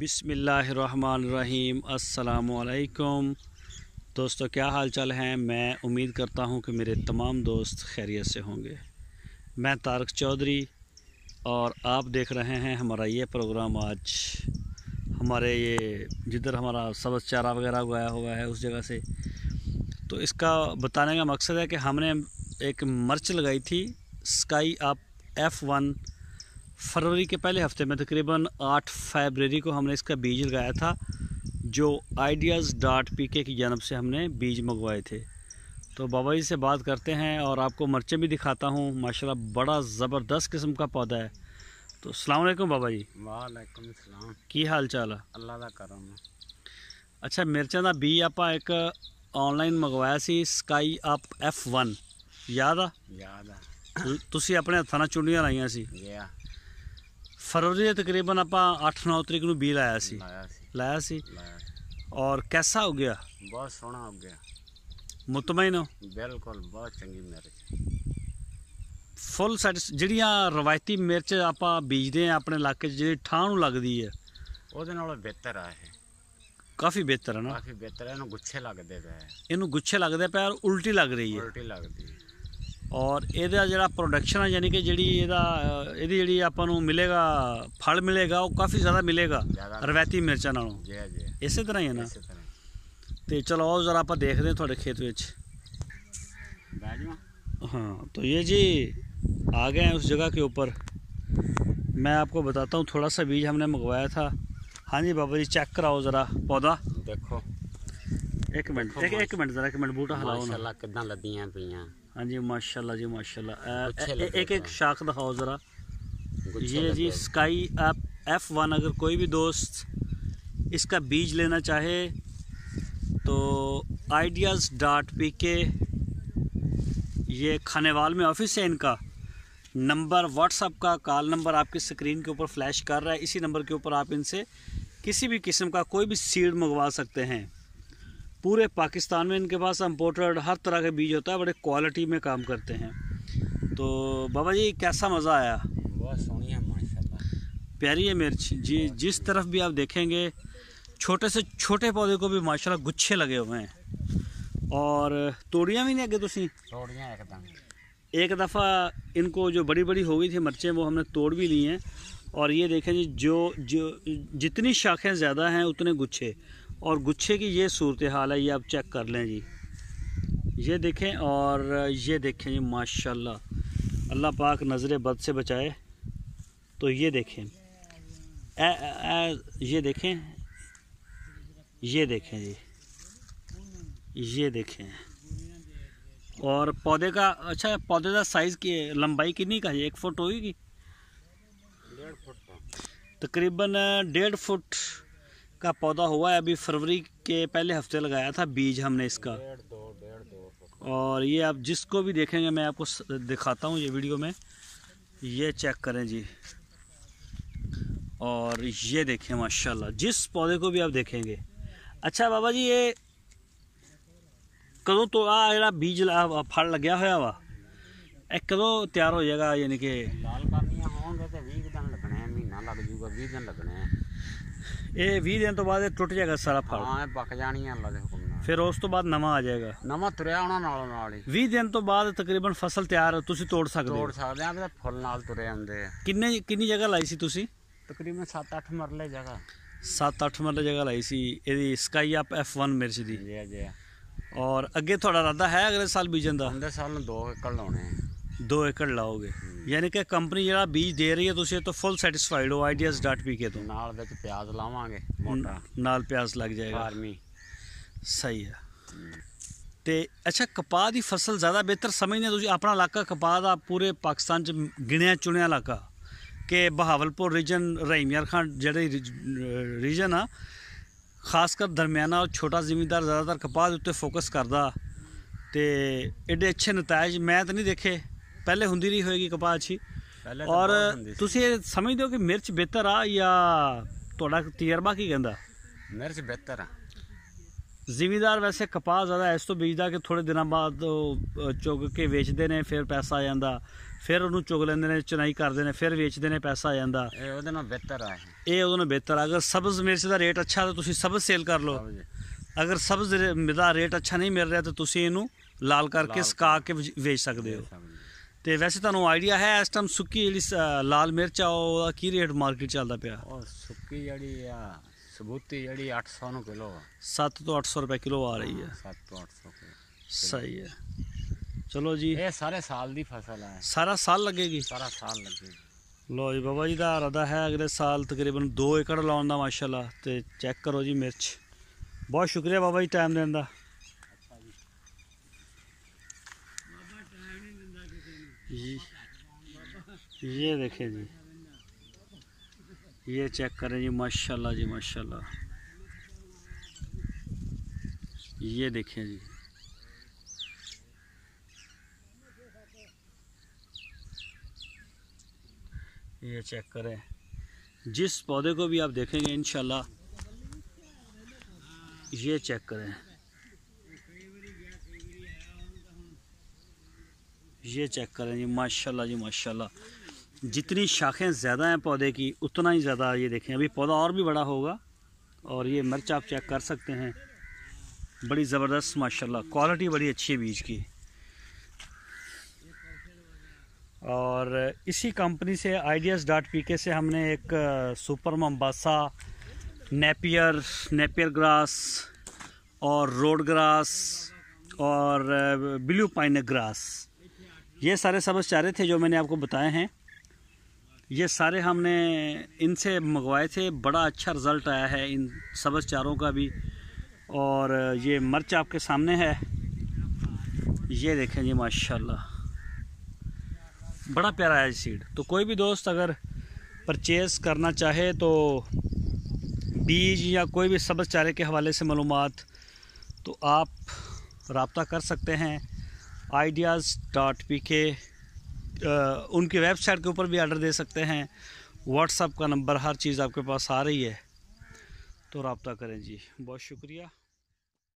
बिसमीम् अल्लाम दोस्तों क्या हाल चाल हैं मैं उम्मीद करता हूं कि मेरे तमाम दोस्त खैरियत से होंगे मैं तारक चौधरी और आप देख रहे हैं हमारा ये प्रोग्राम आज हमारे ये जिधर हमारा सबज चारा वगैरह उगाया हुआ है उस जगह से तो इसका बताने का मकसद है कि हमने एक मर्च लगाई थी स्काई आप एफ़ वन फरवरी के पहले हफ्ते में तकरीबन आठ फरवरी को हमने इसका बीज लगाया था जो आइडियाज़ डॉट पी के की जानब से हमने बीज मंगवाए थे तो बाबा जी से बात करते हैं और आपको मर्चे भी दिखाता हूँ माशाल्लाह बड़ा ज़बरदस्त किस्म का पौधा है तो सलामकुम बाबा जी वालेकुम सलाम की हाल चाल है अल्लाह का करम ਅੱਛਾ ਮਿਰਚਾਂ ਦਾ ਬੀ ਆਪਾਂ ਇੱਕ ਆਨਲਾਈਨ ਮੰਗਵਾਇਆ ਸੀ ਸਕਾਈ ਅਪ F1 ਯਾਦ ਆ ਯਾਦ ਆ ਤੁਸੀਂ ਆਪਣੇ ਹੱਥਾਂ ਨਾਲ ਫਰਵਰੀ ਦੇ ਤਕਰੀਬਨ ਆਪਾਂ 8-9 ਤਰੀਕ ਨੂੰ ਬੀ ਲਾਇਆ ਸੀ ਲਾਇਆ ਸੀ ਲਾਇਆ ਸੀ ਔਰ ਕੈਸਾ ਹੋ ਗਿਆ ਬਹੁਤ ਸੋਹਣਾ ਹੋ ਗਿਆ ਮੁਤਮੈਨ ਹੋ ਬਿਲਕੁਲ ਬਹੁਤ ਚੰਗੀ ਮਿਰਚ ਫੁੱਲ ਜਿਹੜੀਆਂ ਰਵਾਇਤੀ ਮਿਰਚ ਆਪਾਂ ਬੀਜਦੇ ਆ ਆਪਣੇ ਇਲਾਕੇ 'ਚ ਜਿਹੜੀ ਠਾਂ ਨੂੰ ਲੱਗਦੀ ਹੈ ਉਹਦੇ ਨਾਲੋਂ ਬਿਹਤਰ ਆ ਇਹ ਕਾਫੀ ਬਿਹਤਰ ਹੈ ਨਾ ਕਾਫੀ ਬਿਹਤਰ ਹੈ ਇਹਨੂੰ ਗੁੱਛੇ ਲੱਗਦੇ ਪਏ ਇਹਨੂੰ ਗੁੱਛੇ ਲੱਗਦੇ ਪਏ ਔਰ ਉਲਟੀ ਲੱਗ ਰਹੀ ਹੈ ਉਲਟੀ ਲੱਗਦੀ ਹੈ ਔਰ ਇਹਦਾ ਜਿਹੜਾ ਪ੍ਰੋਡਕਸ਼ਨ ਹੈ ਯਾਨੀ ਕਿ ਜਿਹੜੀ ਇਹਦਾ ਇਹਦੀ ਜਿਹੜੀ ਆਪਾਂ ਨੂੰ ਮਿਲੇਗਾ ਫਲ ਮਿਲੇਗਾ ਉਹ ਕਾਫੀ ਜ਼ਿਆਦਾ ਮਿਲੇਗਾ ਰਵੈਤੀ ਮਿਰਚਾਂ ਨਾਲੋਂ ਜੀ ਜੀ ਇਸੇ ਤਰ੍ਹਾਂ ਹੀ ਹੈ ਨਾ ਤੇ ਚਲੋ ਉਹ ਜ਼ਰਾ ਆਪਾਂ ਦੇਖਦੇ ਹਾਂ ਤੁਹਾਡੇ ਖੇਤ ਵਿੱਚ ਹਾਂ ਤਾਂ ਇਹ ਜੀ ਆ ਗਏ ਉਸ ਜਗ੍ਹਾ ਕੇ ਉੱਪਰ ਮੈਂ ਆਪਕੋ ਬਤਾਤਾ ਹੂੰ ਥੋੜਾ ਸਾ ਬੀਜ ਹਮਨੇ ਮੰਗਵਾਇਆ ਥਾ ਹਾਂਜੀ ਬਾਬਾ ਜੀ ਚੈੱਕ ਕਰਾਓ ਜ਼ਰਾ ਪੌਦਾ ਦੇਖੋ ਇੱਕ ਮਿੰਟ ਇੱਕ ਮਿੰਟ ਜ਼ਰਾ ਇੱਕ ਮਿੰਟ ਬੂਟਾ ਹਲਾਓ ਮਾਸ਼ਾਅੱਲਾ ਕਿੱਦਾਂ ਲੱਦੀਆਂ ਪਈਆਂ हाँ जी माशाल्लाह जी माशाल्लाह एक एक शाख दिखाओ ज़रा ये जी स्काई आप एफ वन अगर कोई भी दोस्त इसका बीज लेना चाहे तो आइडियाज़ डॉट पी के ये खानेवाल में ऑफिस है इनका नंबर व्हाट्सअप का कॉल नंबर आपकी स्क्रीन के ऊपर फ्लैश कर रहा है इसी नंबर के ऊपर आप इनसे किसी भी किस्म का कोई भी सीड मंगवा सकते हैं पूरे पाकिस्तान में इनके पास इम्पोर्टेड हर तरह के बीज होता है बड़े क्वालिटी में काम करते हैं तो बाबा जी कैसा मज़ा आया बहुत सोनिया प्यारी है मिर्च जी जिस तरफ भी आप देखेंगे छोटे से छोटे पौधे को भी माशाल्लाह गुच्छे लगे हुए हैं और तोड़ियाँ भी नहीं अगे तुम तोड़ियाँ एकदम एक दफ़ा इनको जो बड़ी बड़ी हो गई थी मिर्चें वो हमने तोड़ भी ली हैं और ये देखें जी जो जो जितनी शाखें ज़्यादा हैं उतने गुच्छे और गुच्छे की ये सूरत हाल है ये आप चेक कर लें जी ये देखें और ये देखें जी माशाल्लाह अल्लाह पाक नज़र बद से बचाए तो ये देखें ए, ए, ये देखें ये देखें जी ये देखें और पौधे का अच्छा पौधे का साइज़ की लंबाई कितनी का है एक फ़ुट होगी तकरीबन डेढ़ फुट का पौधा हुआ है अभी फरवरी के पहले हफ्ते लगाया था बीज हमने इसका और ये आप जिसको भी देखेंगे मैं आपको दिखाता हूँ ये वीडियो में ये चेक करें जी और ये देखें माशाल्लाह जिस पौधे को भी आप देखेंगे अच्छा बाबा जी ये कदों तो आ बीज फल गया हुआ वा ਇਹ कदों तैयार हो जाएगा यानी कि लाल होंगे ਹੋਣਗੇ ਤੇ 20 ਦਿਨ ਲੱਗਣੇ ਮਹੀਨਾ ਲੱਗ ਜੂਗਾ 20 ਦਿਨ ਇਹ 20 ਦਿਨ ਤੋਂ ਬਾਅਦ ਇਹ ਟੁੱਟ ਜਾਏਗਾ ਸਾਰਾ ਫਲ ਹਾਂ ਇਹ ਪੱਕ ਜਾਣੀ ਆ ਅੱਲਾ ਦੇ ਹੁਕਮ ਨਾਲ ਫਿਰ ਉਸ ਤੋਂ ਬਾਅਦ ਨਵਾਂ ਆ ਜਾਏਗਾ ਨਵਾਂ ਤੁਰਿਆ ਉਹਨਾਂ ਨਾਲ ਨਾਲ ਹੀ 20 ਦਿਨ ਤੋਂ ਬਾਅਦ ਤਕਰੀਬਨ ਫਸਲ ਤਿਆਰ ਤੁਸੀਂ ਤੋੜ ਸਕਦੇ ਹੋ ਤੋੜ ਸਕਦੇ ਆ ਤੇ ਫੁੱਲ ਨਾਲ ਤੁਰੇ ਆਉਂਦੇ ਆ ਕਿੰਨੇ ਕਿੰਨੀ ਜਗ੍ਹਾ ਲਾਈ ਸੀ ਤੁਸੀਂ ਤਕਰੀਬਨ 7-8 ਮਰਲੇ ਜਗ੍ਹਾ 7-8 ਮਰਲੇ ਜਗ੍ਹਾ ਲਾਈ ਸੀ ਇਹਦੀ ਸਕਾਈ ਅਪ F1 ਮਿਰਚ ਦੀ ਜੀ ਜੀ ਔਰ ਅੱਗੇ ਤੁਹਾਡਾ ਇਰਾਦਾ ਹੈ ਅਗਲੇ ਸਾਲ ਬੀਜਣ ਦਾ ਅਗਲੇ ਸਾਲ ਨੂੰ 2 ਏਕੜ ਲਾਉਣੇ ਆ 2 ਏਕੜ ਲਾਓਗੇ ਯਾਨੀ ਕਿ ਕੰਪਨੀ ਜਿਹੜਾ ਬੀਜ ਦੇ ਰਹੀ ਹੈ ਤੁਸੀਂ ਇਹ ਤੋਂ ਫੁੱਲ ਸੈਟੀਸਫਾਈਡ ਹੋ ideas.pk ਤੋਂ ਨਾਲ ਵਿੱਚ ਪਿਆਜ਼ ਲਾਵਾਂਗੇ ਮੋਟਾ ਨਾਲ ਪਿਆਜ਼ ਲੱਗ ਜਾਏਗਾ ਫਾਰਮੀ ਸਹੀ ਹੈ ਤੇ ਅੱਛਾ ਕਪਾਹ ਦੀ ਫਸਲ ਜ਼ਿਆਦਾ ਬਿਹਤਰ ਸਮਝਦੇ ਤੁਸੀਂ ਆਪਣਾ ਇਲਾਕਾ ਕਪਾਹ ਦਾ ਪੂਰੇ ਪਾਕਿਸਤਾਨ ਚ ਗਿਣਿਆ ਚੁਣਿਆ ਇਲਾਕਾ ਕਿ ਬਹਾਵਲਪੁਰ ਰੀਜਨ ਰਹੀਮਿਆਰ ਖਾਨ ਜਿਹੜੇ ਰੀਜਨ ਆ ਖਾਸ ਕਰ ਦਰਮਿਆਨਾ ਔਰ ਛੋਟਾ ਜ਼ਿਮੀਂਦਾਰ ਜ਼ਿਆਦਾਤਰ ਕਪਾਹ ਦੇ ਉੱਤੇ ਫੋਕਸ ਕਰਦਾ ਤੇ ਐਡੇ ਅੱਛੇ ਨਤਾਇਜ ਮੈਂ ਤਾਂ ਨਹੀਂ ਦੇਖੇ ਪਹਿਲੇ ਹੁੰਦੀ ਨਹੀਂ ਹੋਏਗੀ ਕਪਾਹ ਅੱਛੀ ਔਰ ਤੁਸੀਂ ਸਮਝਦੇ ਹੋ ਕਿ ਮਿਰਚ ਬਿਹਤਰ ਆ ਜਾਂ ਤੁਹਾਡਾ ਤਜਰਬਾ ਕੀ ਕਹਿੰਦਾ ਮਿਰਚ ਬਿਹਤਰ ਆ ਜ਼ਿਮੀਦਾਰ ਵੈਸੇ ਕਪਾਹ ਜ਼ਿਆਦਾ ਇਸ ਤੋਂ ਬੀਜਦਾ ਕਿ ਥੋੜੇ ਦਿਨਾਂ ਬਾਅਦ ਚੁਗ ਕੇ ਵੇਚਦੇ ਨੇ ਫਿਰ ਪੈਸਾ ਆ ਜਾਂਦਾ ਫਿਰ ਉਹਨੂੰ ਚੁਗ ਲੈਂਦੇ ਨੇ ਚਨਾਈ ਕਰਦੇ ਨੇ ਫਿਰ ਵੇਚਦੇ ਨੇ ਪੈਸਾ ਆ ਜਾਂਦਾ ਇਹ ਉਹਦੇ ਨਾਲ ਬਿਹਤਰ ਆ ਇਹ। ਉਹਦੇ ਨਾਲ ਬਿਹਤਰ ਆ। ਅਗਰ ਸਬਜ਼ ਮਿਰਚ ਦਾ ਰੇਟ ਅੱਛਾ ਤਾਂ ਤੁਸੀਂ ਸਬਜ਼ ਸੇਲ ਕਰ ਲਓ ਅਗਰ ਸਬਜ਼ ਦਾ ਰੇਟ ਅੱਛਾ ਨਹੀਂ ਮਿਲ ਰਿਹਾ ਤਾਂ ਤੁਸੀਂ ਇਹਨੂੰ ਲਾਲ ਕਰਕੇ ਸਕਾ ਕੇ ਵੇਚ- ਸਕਦੇ ਹੋ ਤੇ ਵੈਸੇ ਤੁਹਾਨੂੰ ਆਈਡੀਆ ਹੈ ਇਸ ਟਾਈਮ ਸੁੱਕੀ ਜਿਹੜੀ ਲਾਲ ਮਿਰਚ ਆ ਉਹਦਾ ਕੀ ਰੇਟ ਮਾਰਕੀਟ ਚੱਲਦਾ ਪਿਆ ਉਹ ਸੁੱਕੀ ਜਿਹੜੀ ਆ ਸਬੂਤੀ ਜਿਹੜੀ 800 ਨੂੰ ਕਿਲੋ 7 ਤੋਂ 800 ਰੁਪਏ ਕਿਲੋ ਆ ਰਹੀ ਹੈ 7 ਤੋਂ 800 ਸਹੀ ਹੈ ਚਲੋ ਜੀ ਇਹ ਸਾਰੇ ਸਾਲ ਦੀ ਫਸਲ ਹੈ ਸਾਰਾ ਸਾਲ ਲੱਗੇਗੀ ਸਾਰਾ ਸਾਲ ਲੱਗੇਗੀ ਲੋ ਜੀ ਬਾਬਾ ਜੀ ਦਾ ਰਦਾ ਹੈ ਅਗਲੇ ਸਾਲ ਤਕਰੀਬਨ 2 ਏਕੜ ਲਾਉਣ ਦਾ ਮਾਸ਼ਾਅੱਲਾ ਤੇ ਚੈੱਕ ਕਰੋ ਜੀ ਮਿਰਚ ਬਹੁਤ ਸ਼ੁਕਰੀਆ ਬਾਬਾ ਜੀ ਟਾਈਮ ਦੇਣ ਦਾ ये देखें जी ये चेक करें जी माशाल्लाह जी माशाल्लाह ये देखें जी ये चेक करें जिस पौधे को भी आप देखेंगे इन ये चेक करें ये चेक करें जी माशाल्लाह जी माशाल्लाह जितनी शाखें ज़्यादा हैं पौधे की उतना ही ज़्यादा ये देखें अभी पौधा और भी बड़ा होगा और ये मिर्च आप चेक कर सकते हैं बड़ी ज़बरदस्त माशाल्लाह क्वालिटी बड़ी अच्छी है बीज की और इसी कंपनी से आइडियाज़ डॉट पी के से हमने एक super Mombasa Napier Napier grass और रोड ग्रास और ब्लू पाइन ग्रास ये सारे चारे थे जो मैंने आपको बताए हैं ये सारे हमने इनसे मंगवाए थे बड़ा अच्छा रिज़ल्ट आया है इन सबज चारों का भी और ये मर्च आपके सामने है ये देखें जी माशाल्लाह बड़ा प्यारा है सीड तो कोई भी दोस्त अगर परचेज़ करना चाहे तो बीज या कोई भी सब्ज़ चारे के हवाले से मालूम तो आप रबता कर सकते हैं आइडियाज़ डॉट पी के उनकी वेबसाइट के ऊपर भी आर्डर दे सकते हैं व्हाट्सअप का नंबर हर चीज़ आपके पास आ रही है तो रबता करें जी बहुत शुक्रिया